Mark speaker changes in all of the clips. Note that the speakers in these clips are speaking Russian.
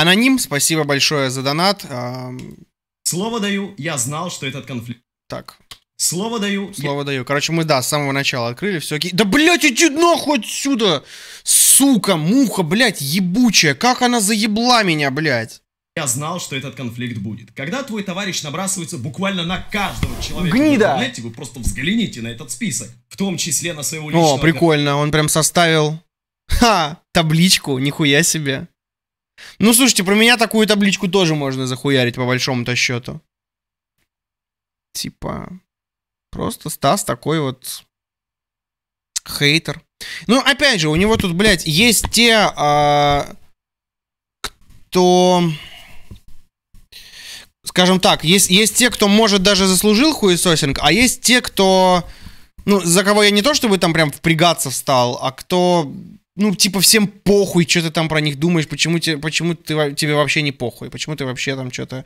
Speaker 1: Аноним, спасибо большое за донат. А, Слово даю, я
Speaker 2: знал, что этот конфликт.
Speaker 1: Так. Слово даю. Слово я... даю. Короче, мы, да, с самого начала открыли, все Да, блядь, иди нахуй отсюда! Сука, муха, блядь, ебучая, как она заебла меня, блядь.
Speaker 2: Я знал, что этот конфликт будет. Когда твой товарищ набрасывается буквально на каждого человека Гнида. в интернете, вы просто взгляните на этот список. В том числе на своего личного... О, прикольно,
Speaker 1: он прям составил... Ха, табличку, нихуя себе. Ну, слушайте, про меня такую табличку тоже можно захуярить, по большому-то счету. Типа, просто Стас такой вот хейтер. Ну, опять же, у него тут, блядь, есть те, а, кто... Скажем так, есть, есть те, кто, может, даже заслужил хуесосинг, а есть те, кто... Ну, за кого я не то чтобы там прям впрягаться встал, а кто ну, типа, всем похуй, что ты там про них думаешь, почему, тебе почему ты, тебе вообще не похуй, почему ты вообще там что-то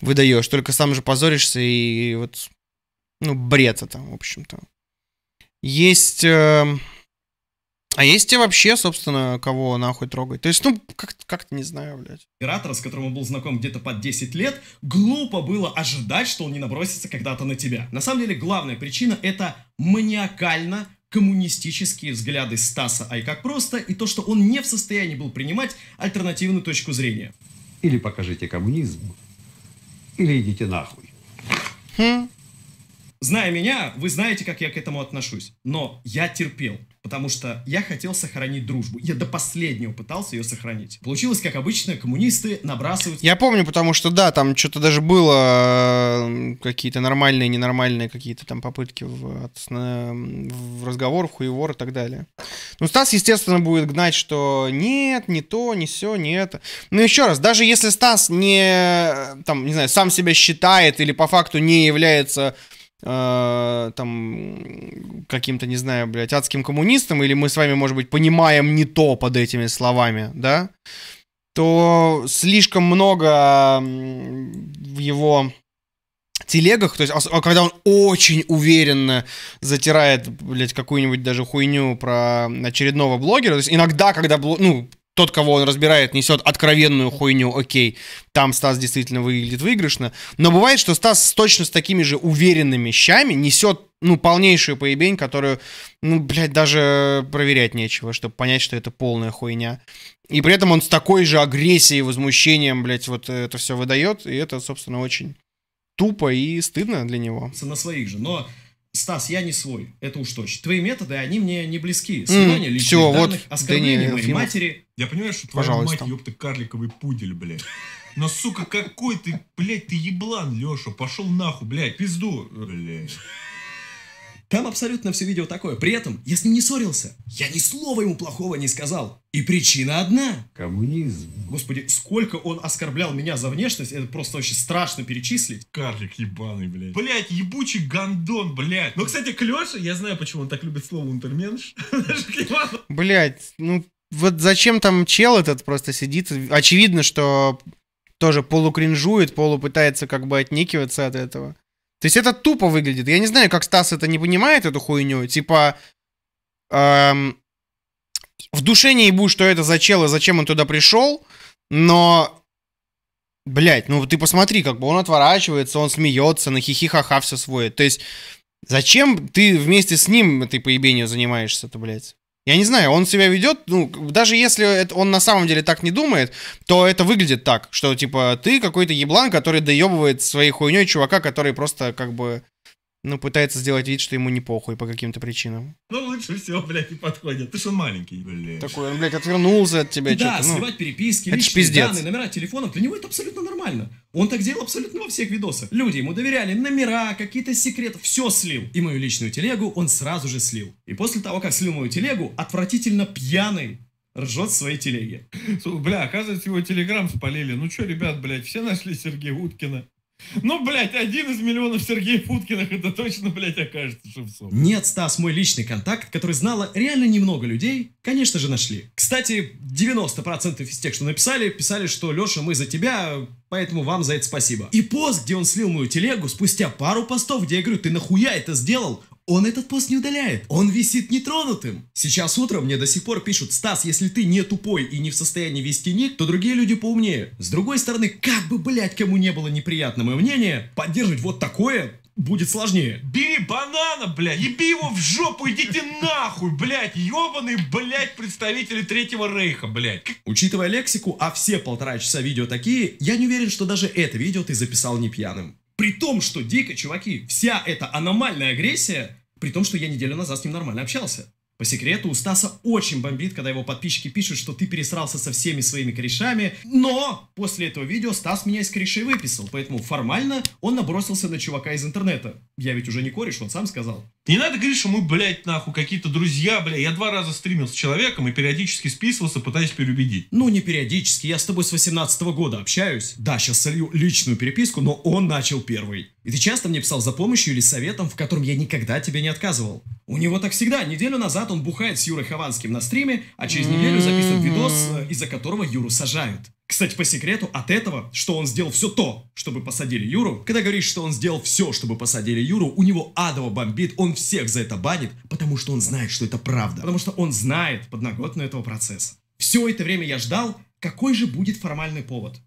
Speaker 1: выдаешь, только сам же позоришься и вот, ну, бред это, в общем-то. Есть... Э, а есть те вообще, собственно, кого нахуй трогать? То есть, ну,
Speaker 2: как-то, как не знаю, блядь. Оператора, с которым он был знаком где-то под 10 лет, глупо было ожидать, что он не набросится когда-то на тебя. На самом деле, главная причина — это маниакально коммунистические взгляды Стаса Айкак просто и то, что он не в состоянии был принимать альтернативную точку зрения. Или покажите коммунизм, или идите нахуй. Хм. Зная меня, вы знаете, как я к этому отношусь. Но я терпел потому что я хотел сохранить дружбу. Я до последнего пытался ее сохранить. Получилось, как обычно, коммунисты набрасывают...
Speaker 1: Я помню, потому что, да, там что-то даже было какие-то нормальные, ненормальные какие-то там попытки в, от, в разговор, в хуевор и так далее. Ну, Стас, естественно, будет гнать, что нет, не то, не все, не это. Но еще раз, даже если Стас не, там, не знаю, сам себя считает или по факту не является Э, там каким-то, не знаю, блядь, адским коммунистом, или мы с вами, может быть, понимаем не то под этими словами, да, то слишком много в его телегах, то есть, а когда он очень уверенно затирает, блядь, какую-нибудь даже хуйню про очередного блогера, то есть иногда, когда, ну, тот, кого он разбирает, несет откровенную хуйню, окей, там Стас действительно выглядит выигрышно. Но бывает, что Стас точно с такими же уверенными щами несет, ну, полнейшую поебень, которую, ну, блядь, даже проверять нечего, чтобы понять, что это полная хуйня. И при этом он с такой же агрессией возмущением, блядь, вот это все выдает, и это, собственно, очень тупо и стыдно для него.
Speaker 2: На своих же, но Стас, я не свой, это уж точно. Твои методы,
Speaker 3: они мне не близки. Слияние mm, личных все, данных, вот, оскорбление моей матери. Я понимаю, что твоя Пожалуйста. мать, ёпта, карликовый пудель, блядь. Но, сука, какой ты, блядь, ты еблан, Леша. Пошел нахуй, блядь, пизду. Блядь. Там абсолютно все видео такое. При этом
Speaker 2: я с ним не ссорился. Я ни слова ему плохого не сказал. И причина одна. Коммунизм.
Speaker 3: Господи, сколько он оскорблял меня за внешность, это просто очень страшно перечислить. Карлик ебаный, блядь. Блядь, ебучий гандон, блядь. Ну, кстати, Клёша, я знаю, почему он так любит слово унтерменш.
Speaker 1: Блядь, ну, вот зачем там чел этот просто сидит? Очевидно, что тоже полукринжует, полупытается как бы отникиваться от этого. То есть это тупо выглядит. Я не знаю, как Стас это не понимает, эту хуйню. Типа, эм, в душе не ебу, что это за чел и зачем он туда пришел, но... Блять, ну ты посмотри, как бы он отворачивается, он смеется, на хихи все свое. То есть, зачем ты вместе с ним этой поебенью занимаешься-то, блядь? Я не знаю, он себя ведет, ну, даже если это, он на самом деле так не думает, то это выглядит так, что, типа, ты какой-то еблан, который доебывает своей хуйней чувака, который просто, как бы, ну, пытается сделать вид, что ему не похуй по каким-то причинам.
Speaker 3: Ну, лучше всего, блядь, не подходит. Ты что, он маленький, блядь. Такой, он, блядь, отвернулся от тебя. Да, ну, сливать переписки,
Speaker 2: это личные пиздец. данные, номера телефонов. Для него это абсолютно нормально. Он так делал абсолютно во всех видосах. Люди ему доверяли, номера, какие-то секреты, все слил. И мою личную телегу он сразу же слил. И после
Speaker 3: того, как слил мою телегу, отвратительно пьяный ржет в своей телеге. Бля, оказывается, его телеграм спалили. Ну что, ребят, блядь, все нашли Сергея Уткина. Ну, блядь, один из миллионов Сергея Путкиных это точно, блядь, окажется шевцом.
Speaker 2: Нет, Стас, мой личный контакт, который знала реально немного людей, конечно же, нашли. Кстати, 90% из тех, что написали, писали, что Леша, мы за тебя, поэтому вам за это спасибо. И пост, где он слил мою телегу, спустя пару постов, где я говорю, ты нахуя это сделал, он этот пост не удаляет. Он висит нетронутым. Сейчас утром мне до сих пор пишут, Стас, если ты не тупой и не в состоянии вести ник, то другие люди поумнее. С другой стороны, как бы, блядь, кому не было неприятно мое мнение, поддерживать
Speaker 3: вот такое будет сложнее. Бери банана, блядь, еби его в жопу, идите нахуй, блядь, ебаные, блядь, представители Третьего Рейха, блядь. Учитывая лексику,
Speaker 2: а все полтора часа видео такие, я не уверен, что даже это видео ты записал не пьяным. При том, что дико, чуваки, вся эта аномальная агрессия, при том, что я неделю назад с ним нормально общался. По секрету, у Стаса очень бомбит, когда его подписчики пишут, что ты пересрался со всеми своими корешами. Но после этого видео Стас меня из корешей выписал, поэтому формально он набросился на чувака из интернета. Я ведь уже не кореш, он сам сказал.
Speaker 3: Не надо говорить, что мы, блядь, нахуй, какие-то друзья, бля. Я два раза стримил с человеком и периодически списывался, пытаясь переубедить. Ну, не периодически, я с тобой с 18 -го года общаюсь. Да, сейчас солью личную переписку, но он начал первый.
Speaker 2: И ты часто мне писал за помощью или советом, в котором я никогда тебе не отказывал. У него так всегда. Неделю назад он бухает с Юрой Хованским на стриме, а через неделю записывает видос, э, из-за которого Юру сажают. Кстати, по секрету, от этого, что он сделал все то, чтобы посадили Юру, когда говоришь, что он сделал все, чтобы посадили Юру, у него адово бомбит, он всех за это банит, потому что он знает, что это правда. Потому что он знает подноготную этого процесса. Все это время я ждал, какой же будет формальный повод.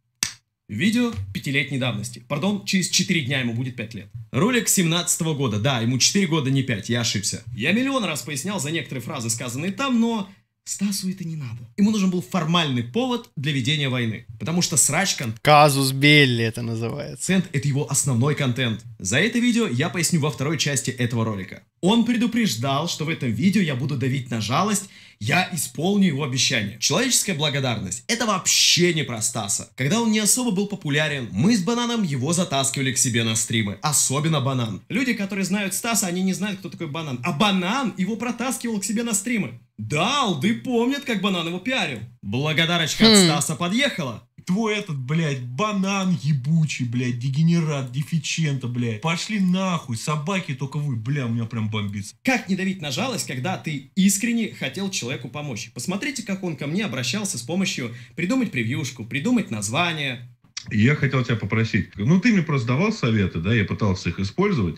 Speaker 2: Видео пятилетней давности. Пардон, через 4 дня ему будет 5 лет. Ролик 17 -го года. Да, ему 4 года, не 5, я ошибся. Я миллион раз пояснял за некоторые фразы, сказанные там, но Стасу это не надо. Ему нужен был формальный повод для ведения войны. Потому что срач Казус Белли это называется. Контент — это его основной контент. За это видео я поясню во второй части этого ролика. Он предупреждал, что в этом видео я буду давить на жалость я исполню его обещание. Человеческая благодарность – это вообще не про Стаса. Когда он не особо был популярен, мы с Бананом его затаскивали к себе на стримы. Особенно Банан. Люди, которые знают Стаса, они не знают, кто такой Банан. А Банан его протаскивал к себе на стримы. Да, алды помнят, как Банан его пиарил. Благодарочка хм. от Стаса
Speaker 3: подъехала твой этот, блядь, банан ебучий, блядь, дегенерат, дефичента, блядь. Пошли нахуй, собаки только вы, бля, у меня прям бомбится. Как не давить на жалость, когда
Speaker 2: ты искренне хотел человеку помочь? Посмотрите, как он ко мне обращался с помощью придумать превьюшку, придумать название.
Speaker 3: Я хотел тебя попросить, ну ты мне просто давал советы, да, я пытался их использовать.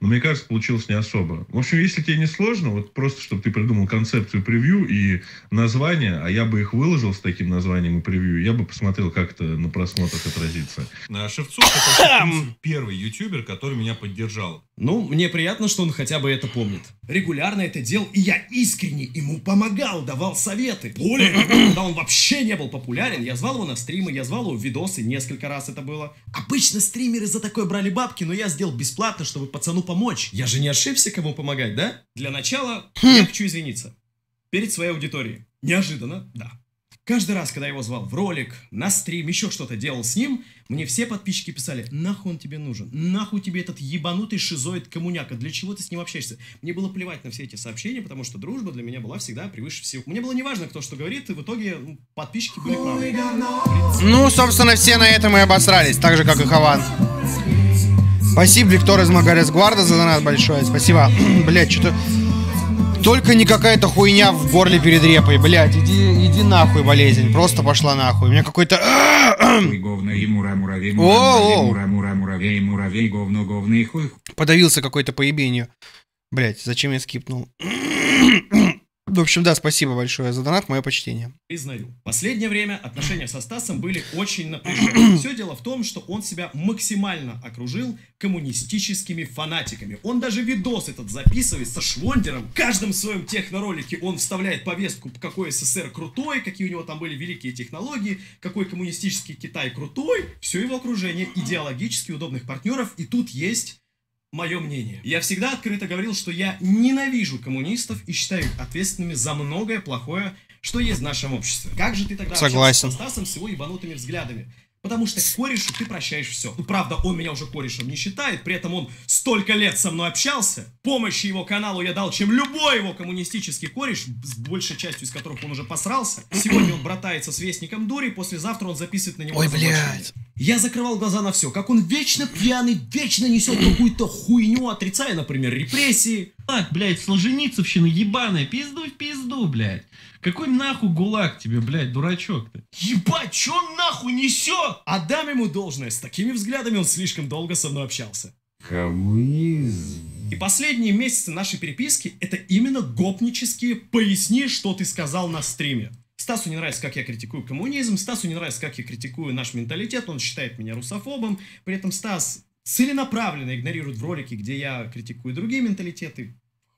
Speaker 3: Но мне кажется, получилось не особо. В общем, если тебе не сложно, вот просто, чтобы ты придумал концепцию превью и название, а я бы их выложил с таким названием и превью, я бы посмотрел, как это на просмотрах отразится. Шевцов это, первый ютубер,
Speaker 2: который меня поддержал. Ну, мне приятно, что он хотя бы это помнит. Регулярно это делал, и я искренне ему помогал, давал советы. Более когда он вообще не был популярен, я звал его на стримы, я звал его в видосы, несколько раз это было. Обычно стримеры за такое брали бабки, но я сделал бесплатно, чтобы пацану помочь. Я же не ошибся, кому помогать, да? Для начала я хочу извиниться. Перед своей аудиторией. Неожиданно, да. Каждый раз, когда я его звал в ролик, на стрим, еще что-то делал с ним, мне все подписчики писали, нахуй он тебе нужен, нахуй тебе этот ебанутый шизоид коммуняка, для чего ты с ним общаешься? Мне было плевать на все эти сообщения, потому что дружба для меня была всегда превыше всего. Мне было неважно, кто что говорит, и в итоге ну, подписчики были правы. Ну, собственно,
Speaker 1: все на этом и обосрались, так же, как и Хован. Спасибо, Виктор из Магарес Гварда, за донат большое, спасибо. Блять, что-то... Только не какая-то хуйня в горле перед репой, блядь, иди, иди нахуй, болезнь, просто пошла нахуй. У меня какой-то... Подавился какой-то поебенью. Блять, зачем я скипнул? В общем, да, спасибо большое за донат, мое почтение.
Speaker 2: Признаю. Последнее время отношения со Стасом были очень напряжены. Все дело в том, что он себя максимально окружил коммунистическими фанатиками. Он даже видос этот записывает со Швондером. В каждом своем техноролике он вставляет повестку, какой СССР крутой, какие у него там были великие технологии, какой коммунистический Китай крутой. Все его окружение идеологически удобных партнеров. И тут есть мое мнение. Я всегда открыто говорил, что я ненавижу коммунистов и считаю их ответственными за многое плохое, что есть в нашем обществе. Как же ты тогда Согласен. с Стасом с его ебанутыми взглядами? Потому что корешу ты прощаешь все. Правда, он меня уже корешем не считает, при этом он столько лет со мной общался, помощи его каналу я дал, чем любой его коммунистический кореш, с большей частью из которых он уже посрался. Сегодня он братается с вестником дури, послезавтра он записывает на него Ой, блядь. Я закрывал глаза на все, как он вечно пьяный, вечно несет
Speaker 3: какую-то хуйню, отрицая, например, репрессии. Так, блядь, сложеницевщина ебаная, пизду в пизду, блядь. Какой нахуй ГУЛАГ тебе, блядь, дурачок ты? Ебать, чё он нахуй несет?
Speaker 2: Отдам ему должное, с такими взглядами он слишком долго со мной общался.
Speaker 3: Коммунизм.
Speaker 2: И последние месяцы нашей переписки — это именно гопнические «поясни, что ты сказал на стриме». Стасу не нравится, как я критикую коммунизм, Стасу не нравится, как я критикую наш менталитет, он считает меня русофобом, при этом Стас целенаправленно игнорирует в ролике, где я критикую другие менталитеты,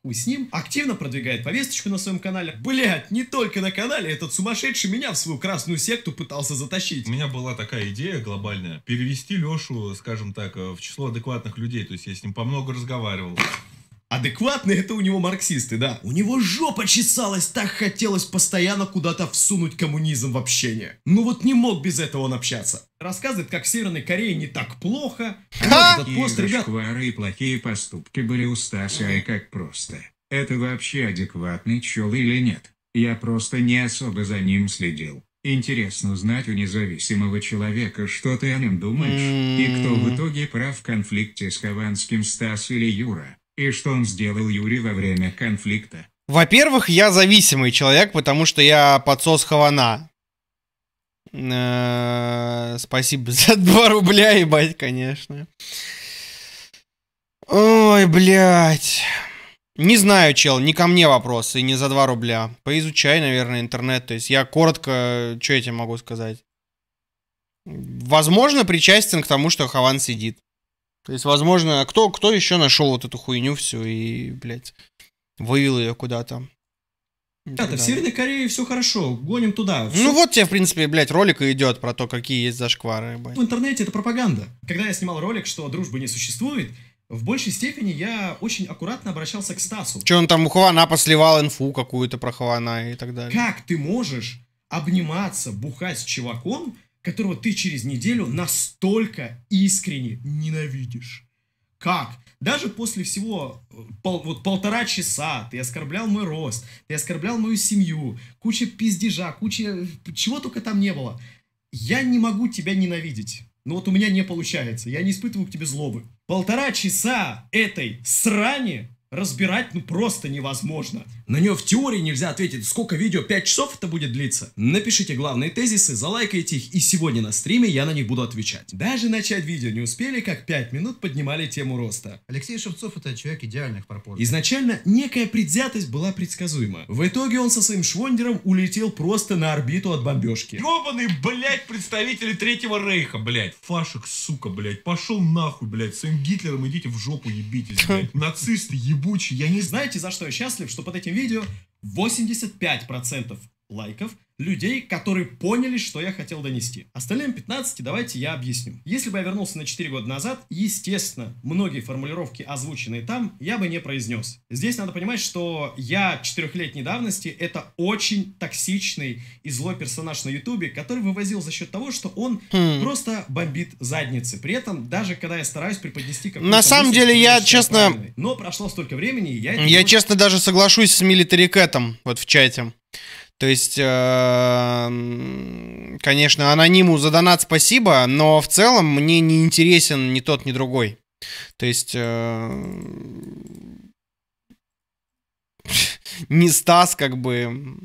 Speaker 2: хуй с ним, активно продвигает повесточку на своем канале.
Speaker 3: Блять, не только на канале, этот сумасшедший меня в свою красную секту пытался затащить. У меня была такая идея глобальная, перевести Лешу, скажем так, э, в число адекватных людей, то есть я с ним по много разговаривал. Адекватные это у него марксисты, да. У него жопа
Speaker 2: чесалась, так хотелось постоянно куда-то всунуть коммунизм в общение. Ну вот не мог без этого он общаться. Рассказывает, как в Северной Корее не так плохо. Ха! Вот этот пост, ребят... и плохие поступки были у Стаса, и как просто. Это вообще адекватный
Speaker 1: чел или нет? Я просто не особо за ним следил. Интересно узнать у независимого человека, что ты о нем думаешь, и кто в итоге прав в конфликте с Хованским Стас или Юра. И что он сделал Юрий во время конфликта? Во-первых, я зависимый человек, потому что я подсос хавана. Э, спасибо за 2 рубля, ебать, конечно. Ой, блядь. Не знаю, чел, не ко мне вопрос, и не за 2 рубля. Поизучай, наверное, интернет. То есть я коротко, что я тебе могу сказать? Возможно, причастен к тому, что Хаван сидит. То есть, возможно, а кто, кто еще нашел вот эту хуйню всю и, блядь, вывел ее куда-то? Ребята, в Северной
Speaker 2: Корее все хорошо, гоним туда. Все... Ну вот
Speaker 1: тебе, в принципе, блядь, ролик идет про то, какие есть зашквары. Блядь. В
Speaker 2: интернете это пропаганда. Когда я снимал ролик, что дружбы не существует, в большей степени я очень аккуратно обращался к Стасу. Че он
Speaker 1: там у Хвана посливал инфу какую-то про Хвана и так далее.
Speaker 2: Как ты можешь обниматься, бухать с чуваком, которого ты через неделю настолько искренне ненавидишь. Как? Даже после всего э, пол, вот полтора часа ты оскорблял мой рост, ты оскорблял мою семью, куча пиздежа, куча э, чего только там не было. Я не могу тебя ненавидеть. Но ну вот у меня не получается, я не испытываю к тебе злобы. Полтора часа этой срани разбирать ну просто невозможно. На нее в теории нельзя ответить, сколько видео, 5 часов это будет длиться. Напишите главные тезисы, залайкайте их, и сегодня на стриме я на них буду отвечать. Даже начать видео не успели, как 5 минут поднимали тему роста.
Speaker 3: Алексей Шевцов это человек идеальных пропорций.
Speaker 2: Изначально некая предвзятость была предсказуема. В итоге он со своим швондером улетел просто на орбиту от бомбежки.
Speaker 3: Ёбаный, блядь, представители Третьего Рейха, блядь. Фашек, сука, блядь, пошел нахуй, блядь, своим Гитлером идите в жопу ебитесь, блядь. Нацисты ебучие, я не... Знаете, за что я счастлив, что под этим видео,
Speaker 2: 85% лайков людей, которые поняли, что я хотел донести. Остальным 15 давайте я объясню. Если бы я вернулся на 4 года назад, естественно, многие формулировки, озвученные там, я бы не произнес. Здесь надо понимать, что я 4-летней давности — это очень токсичный и злой персонаж на Ютубе, который вывозил за счет того, что он хм. просто бомбит задницы. При этом, даже когда я стараюсь преподнести какую-то... На самом деле, я честно... Но прошло столько времени, я... Я, честно,
Speaker 1: даже соглашусь с Милитарикетом вот в чате. То есть, эм, конечно, анониму за донат спасибо, но в целом мне не интересен ни тот, ни другой. То есть, эм, не Стас, как бы,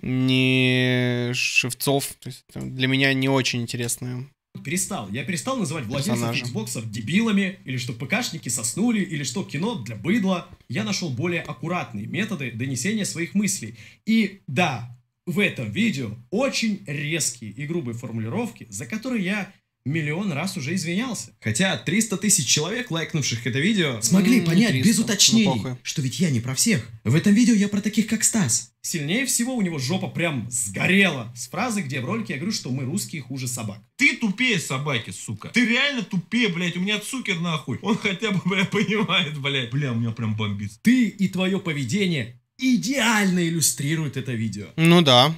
Speaker 1: не Шевцов. То есть, для меня не очень интересная
Speaker 2: перестал. Я перестал называть владельцев Xboxов дебилами, или что ПКшники соснули, или что кино для быдла. Я нашел более аккуратные методы донесения своих мыслей. И да, в этом видео очень резкие и грубые формулировки, за которые я миллион раз уже извинялся. Хотя 300 тысяч человек, лайкнувших это видео, смогли понять 300, без ну, уточнений, ну, что ведь я не про всех. В этом видео я про таких, как Стас. Сильнее всего у него жопа прям сгорела. С фразы, где в ролике я говорю, что мы русские
Speaker 3: хуже собак. Ты тупее собаки, сука. Ты реально тупее, блядь. У меня цукер нахуй. Он хотя бы, бля, понимает, блядь. Бля, у меня прям бомбит. Ты и твое поведение идеально
Speaker 2: иллюстрируют это видео. Ну да.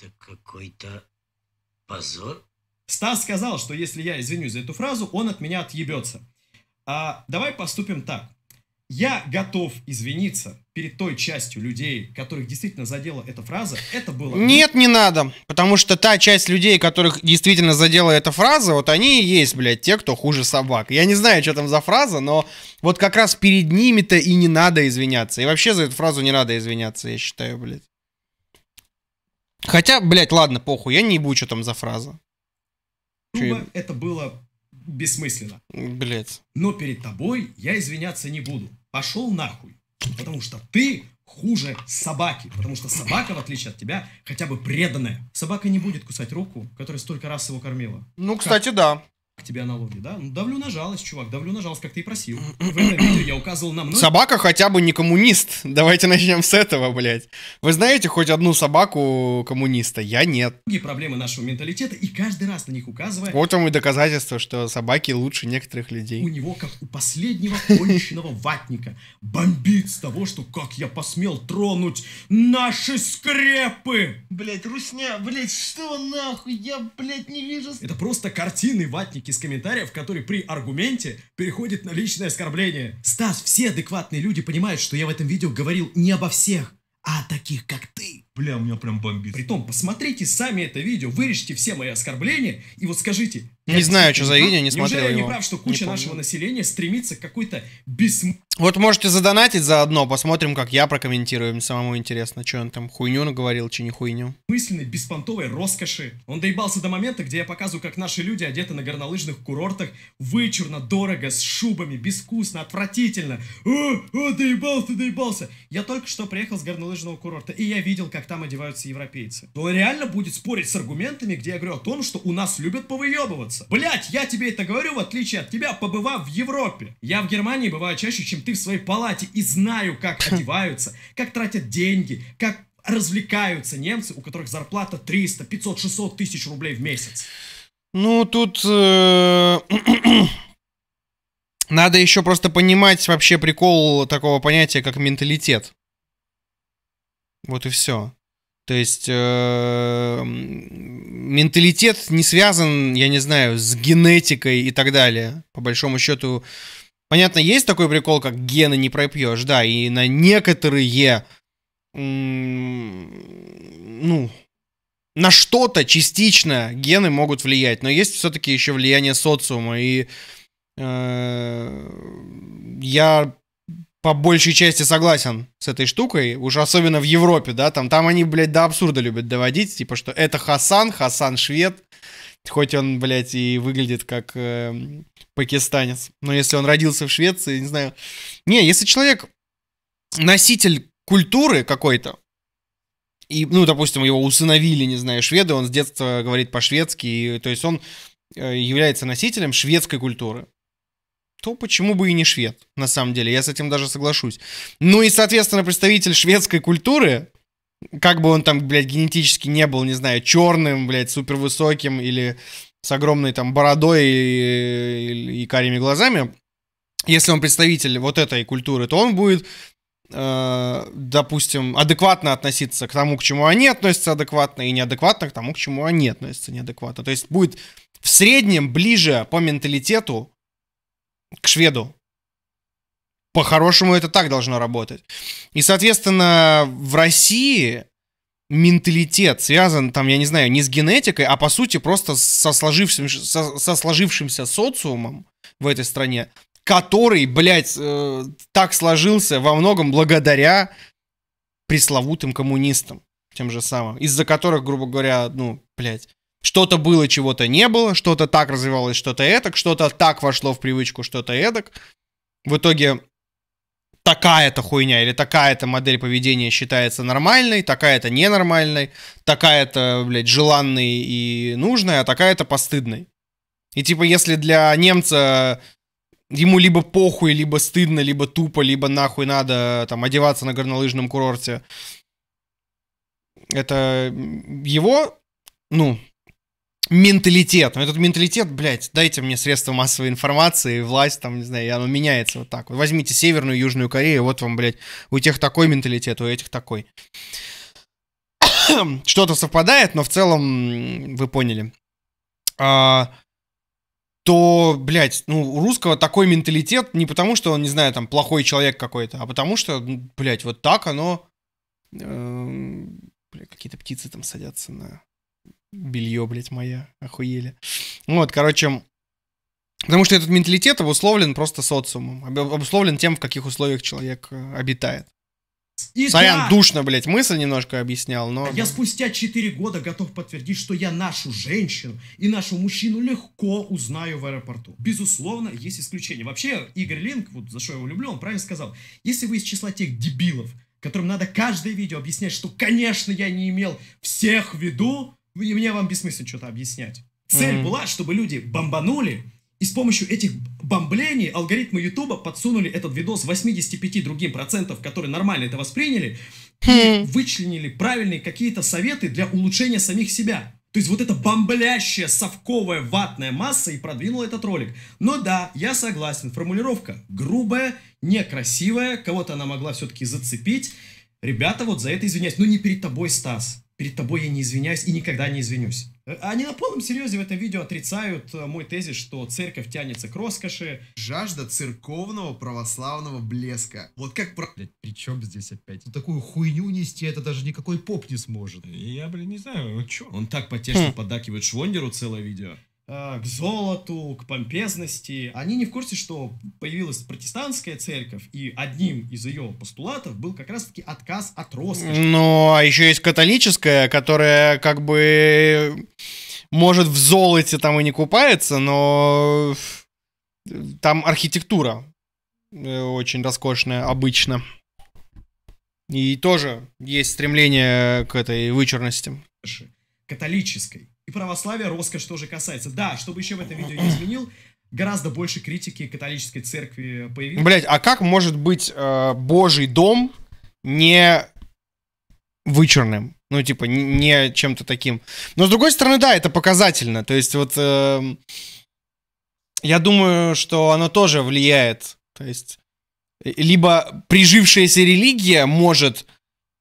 Speaker 3: Это какой-то
Speaker 2: позор Стас сказал, что если я извинюсь за эту фразу, он от меня отъебется. А, давай поступим так. Я готов извиниться перед той частью людей, которых действительно задела эта фраза. Это было... Нет,
Speaker 1: не надо. Потому что та часть людей, которых действительно задела эта фраза, вот они и есть, блядь, те, кто хуже собак. Я не знаю, что там за фраза, но вот как раз перед ними-то и не надо извиняться. И вообще за эту фразу не надо извиняться, я считаю, блядь. Хотя, блядь, ладно, похуй, я не ебу, что там за фраза. Чё...
Speaker 2: это было бессмысленно. Блять. Но перед тобой я извиняться не буду. Пошел нахуй. Потому что ты хуже собаки. Потому что собака, в отличие от тебя, хотя бы преданная. Собака не будет кусать руку, которая столько раз его кормила. Ну, кстати, как? да к тебе аналогия, да? Ну, давлю на жалость, чувак, давлю на жалость, как ты и просил. В этом видео я указывал на многие... Собака
Speaker 1: хотя бы не коммунист. Давайте начнем с этого, блядь. Вы знаете хоть одну собаку коммуниста? Я нет.
Speaker 2: Многие проблемы нашего менталитета, и каждый раз на них указывая... Вот
Speaker 1: вам и доказательство, что собаки лучше некоторых людей. У него, как
Speaker 2: у последнего конченного ватника, бомбит с того, что как я посмел тронуть наши скрепы!
Speaker 3: Блядь, Русня, блядь, что нахуй? Я, блядь, не вижу... Это
Speaker 2: просто картины ватники выдержки из комментариев, который при аргументе переходит на личное оскорбление. Стас, все адекватные люди понимают, что я в этом видео говорил не обо всех, а о таких, как ты. Бля, у меня прям бомбит. Притом, посмотрите сами это видео, вырежьте все мои оскорбления и вот скажите, не знаю, что за видео, не смотрел Неужели я не прав, что куча нашего населения стремится к какой-то
Speaker 1: бессмысленной... Вот можете задонатить заодно, посмотрим, как я прокомментирую. Мне самому интересно, что он там хуйню наговорил, че не хуйню.
Speaker 2: Мысленной, беспонтовой роскоши. Он доебался до момента, где я показываю, как наши люди одеты на горнолыжных курортах вычурно, дорого, с шубами, безвкусно, отвратительно. О, о, доебался, доебался. Я только что приехал с горнолыжного курорта, и я видел, как там одеваются европейцы. Но он реально будет спорить с аргументами, где я говорю о том, что у нас любят повыебываться задуматься. Блять, я тебе это говорю, в отличие от тебя, побывав в Европе. Я в Германии бываю чаще, чем ты в своей палате, и знаю, как одеваются, как тратят деньги, как развлекаются немцы, у которых зарплата 300, 500, 600 тысяч рублей в месяц.
Speaker 1: Ну, тут... Э, надо еще просто понимать вообще прикол такого понятия, как менталитет. Вот и все. То есть э, менталитет не связан, я не знаю, с генетикой и так далее. По большому счету, понятно, есть такой прикол, как гены не пропьешь, да, и на некоторые, ну, на что-то частично гены могут влиять, но есть все-таки еще влияние социума, и э, я по большей части согласен с этой штукой, уж особенно в Европе, да, там, там они, блядь, до абсурда любят доводить, типа, что это Хасан, Хасан швед, хоть он, блядь, и выглядит как э, пакистанец, но если он родился в Швеции, не знаю. Не, если человек носитель культуры какой-то, и, ну, допустим, его усыновили, не знаю, шведы, он с детства говорит по-шведски, то есть он э, является носителем шведской культуры, то почему бы и не швед, на самом деле, я с этим даже соглашусь. Ну и, соответственно, представитель шведской культуры, как бы он там, блядь, генетически не был, не знаю, черным, блядь, супервысоким или с огромной там бородой и, и, и карими глазами, если он представитель вот этой культуры, то он будет, э, допустим, адекватно относиться к тому, к чему они относятся адекватно, и неадекватно к тому, к чему они относятся неадекватно. То есть будет в среднем ближе по менталитету к шведу. По-хорошему это так должно работать. И, соответственно, в России менталитет связан, там, я не знаю, не с генетикой, а по сути просто со сложившимся, со, со сложившимся социумом в этой стране, который, блядь, э, так сложился во многом благодаря пресловутым коммунистам тем же самым, из-за которых, грубо говоря, ну, блядь, что-то было, чего-то не было, что-то так развивалось, что-то эдак, что-то так вошло в привычку, что-то эдак. В итоге такая-то хуйня или такая-то модель поведения считается нормальной, такая-то ненормальной, такая-то, блядь, желанной и нужной, а такая-то постыдной. И типа, если для немца ему либо похуй, либо стыдно, либо тупо, либо нахуй надо там одеваться на горнолыжном курорте, это его, ну, менталитет, менталитетом. Ну, этот менталитет, блядь, дайте мне средства массовой информации, власть там, не знаю, оно меняется вот так. Вот возьмите Северную и Южную Корею, вот вам, блядь, у тех такой менталитет, у этих такой. Что-то совпадает, но в целом вы поняли. А, то, блядь, ну, у русского такой менталитет не потому, что он, не знаю, там, плохой человек какой-то, а потому что, ну, блядь, вот так оно... Э, блядь, какие-то птицы там садятся на белье, блядь, моя, охуели. Вот, короче, потому что этот менталитет обусловлен просто социумом, обусловлен тем, в каких условиях человек э, обитает. И Сорян, да. душно, блядь, мысль немножко объяснял, но... А я
Speaker 2: спустя 4 года готов подтвердить, что я нашу женщину и нашего мужчину легко узнаю в аэропорту. Безусловно, есть исключения. Вообще, Игорь Линк, вот за что я его люблю, он правильно сказал, если вы из числа тех дебилов, которым надо каждое видео объяснять, что, конечно, я не имел всех в виду, и мне вам бессмысленно что-то объяснять. Цель mm-hmm. была, чтобы люди бомбанули, и с помощью этих бомблений алгоритмы Ютуба подсунули этот видос 85 другим процентов, которые нормально это восприняли, и хм. вычленили правильные какие-то советы для улучшения самих себя. То есть вот эта бомблящая совковая ватная масса и продвинула этот ролик. Но да, я согласен, формулировка грубая, некрасивая, кого-то она могла все-таки зацепить. Ребята, вот за это извиняюсь. Ну не перед тобой, Стас перед тобой я не извиняюсь и никогда не извинюсь. Они на полном серьезе в этом видео отрицают э, мой тезис, что церковь тянется к роскоши. Жажда церковного православного блеска. Вот как про... Блядь, при чем здесь опять? Ну, такую хуйню нести, это даже никакой поп не сможет. Я, блин, не знаю, ну чё? Он так потешно хм. подакивает Швондеру целое видео. Э, к золоту, к помпезности. Они не в курсе, что появилась протестантская церковь, и одним из ее постулатов был как раз-таки отказ от роскоши.
Speaker 1: но ну, а еще есть католическая, которая как бы может в золоте там и не купается, но там архитектура э, очень роскошная обычно. И тоже есть стремление к этой вычурности.
Speaker 2: Католической и православия роскошь тоже касается. Да, чтобы еще в этом видео я изменил, гораздо больше критики католической церкви появилось. Блять,
Speaker 1: а как может быть э, Божий дом не вычурным? Ну, типа, не, не чем-то таким. Но, с другой стороны, да, это показательно. То есть, вот, э, я думаю, что оно тоже влияет. То есть, э, либо прижившаяся религия может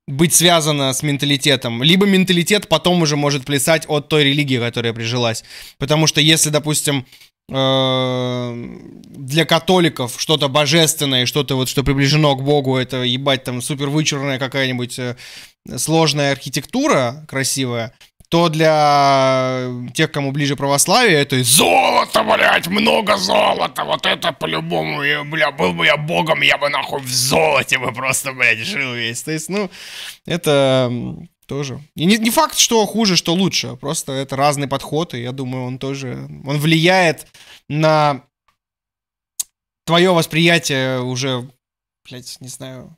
Speaker 1: быть связано с менталитетом, либо менталитет потом уже может плясать от той религии, которая прижилась. Потому что если, допустим, э, для католиков что-то божественное, что-то вот, что приближено к Богу, это, ебать, там, супер вычурная какая-нибудь э, сложная архитектура красивая, то для э, тех, кому ближе православие, это золото, блядь, много золота, вот это по-любому, бля, был бы я богом, я бы нахуй в золоте бы просто, блядь, жил весь. То есть, ну, это тоже. И не, не факт, что хуже, что лучше, просто это разный подход, и я думаю, он тоже, он влияет на твое восприятие уже,
Speaker 2: блядь, не знаю,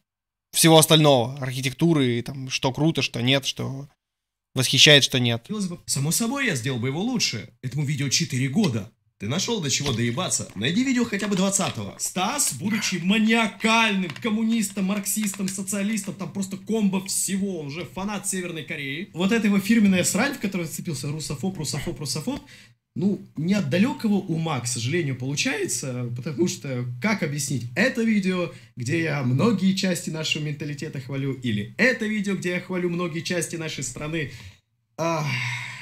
Speaker 1: всего остального, архитектуры, и там, что круто, что нет, что Восхищает, что нет.
Speaker 2: Само собой, я сделал бы его лучше. Этому видео 4 года. Ты нашел до чего доебаться? Найди видео хотя бы 20-го. Стас, будучи маниакальным коммунистом, марксистом, социалистом, там просто комбо всего, он же фанат Северной Кореи. Вот эта его фирменная срань, в которую зацепился русофоб, русофоб, русофоб, ну, не от далекого ума, к сожалению, получается, потому что, как объяснить это видео, где я многие части нашего менталитета хвалю, или это видео, где я хвалю многие части нашей страны. Ах,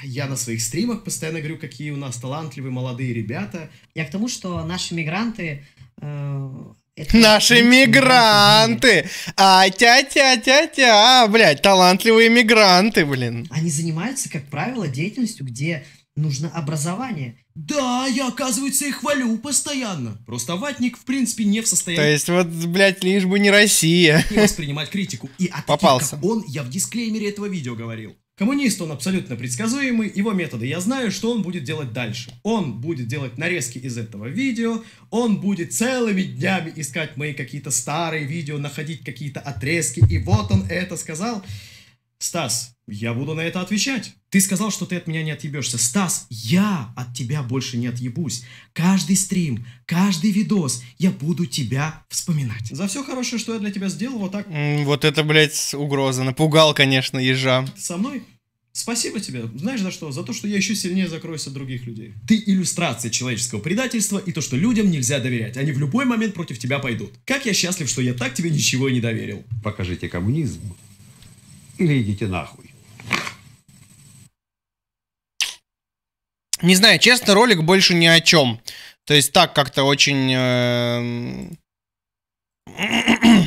Speaker 2: я на своих стримах постоянно говорю, какие у нас талантливые молодые ребята. Я к тому, что наши мигранты... Э, это наши мигранты!
Speaker 1: А-тя-тя-тя-тя! А, а, блядь, талантливые мигранты, блин! Они
Speaker 2: занимаются, как правило, деятельностью, где Нужно образование. Да, я, оказывается, их хвалю постоянно. Просто ватник, в принципе, не в состоянии... То есть, вот,
Speaker 1: блядь, лишь бы не Россия.
Speaker 2: ...не воспринимать критику. И о Попался. Таких, он, я в дисклеймере этого видео говорил. Коммунист, он абсолютно предсказуемый, его методы я знаю, что он будет делать дальше. Он будет делать нарезки из этого видео, он будет целыми днями искать мои какие-то старые видео, находить какие-то отрезки, и вот он это сказал. Стас, я буду на это отвечать. Ты сказал, что ты от меня не отъебешься. Стас, я от тебя больше не отъебусь. Каждый стрим, каждый видос, я буду тебя вспоминать. За все хорошее, что я для тебя сделал, вот так...
Speaker 1: М, вот это, блядь, угроза. Напугал, конечно, ежа.
Speaker 2: со мной? Спасибо тебе. Знаешь за что? За то, что я еще сильнее закроюсь от других людей. Ты иллюстрация человеческого предательства и то, что людям нельзя доверять. Они в любой момент против тебя пойдут. Как я счастлив, что я так тебе ничего не доверил.
Speaker 3: Покажите коммунизм
Speaker 2: или идите нахуй.
Speaker 1: Не знаю, честно, ролик больше ни о чем. То есть так как-то очень э,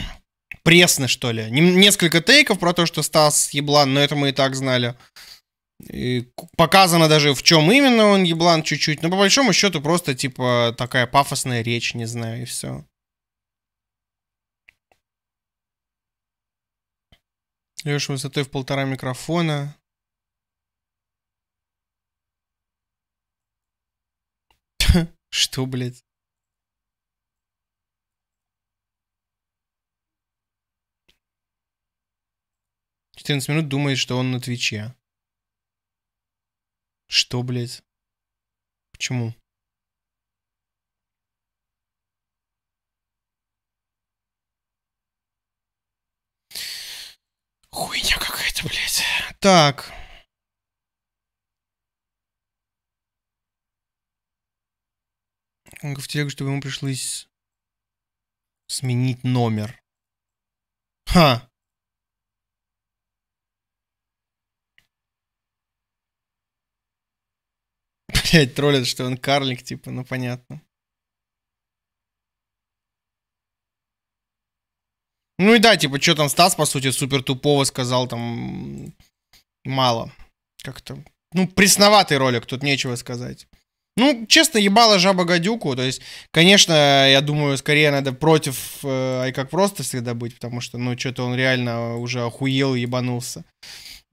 Speaker 1: пресно, что ли. Несколько тейков про то, что Стас еблан, но это мы и так знали. И показано даже, в чем именно он еблан чуть-чуть. Но по большому счету просто, типа, такая пафосная речь, не знаю, и все. Леша высотой в полтора микрофона. Что, блядь? Четырнадцать минут думает, что он на Твиче. Что, блядь? Почему? Хуйня какая-то, блядь. Так. в телегу, чтобы ему пришлось сменить номер. Ха! Блять, троллят, что он карлик, типа, ну понятно. Ну и да, типа, что там Стас, по сути, супер тупого сказал там мало. Как-то, ну, пресноватый ролик, тут нечего сказать. Ну, честно, ебала жаба гадюку. То есть, конечно, я думаю, скорее надо против э, Ай как просто всегда быть, потому что, ну, что-то он реально уже охуел, ебанулся.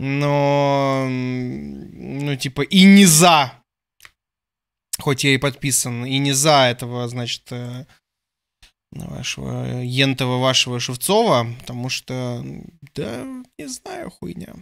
Speaker 1: Но, ну, типа, и не за. Хоть я и подписан, и не за этого, значит, э, вашего э, Ентова, вашего Шевцова, потому что, да, не знаю, хуйня.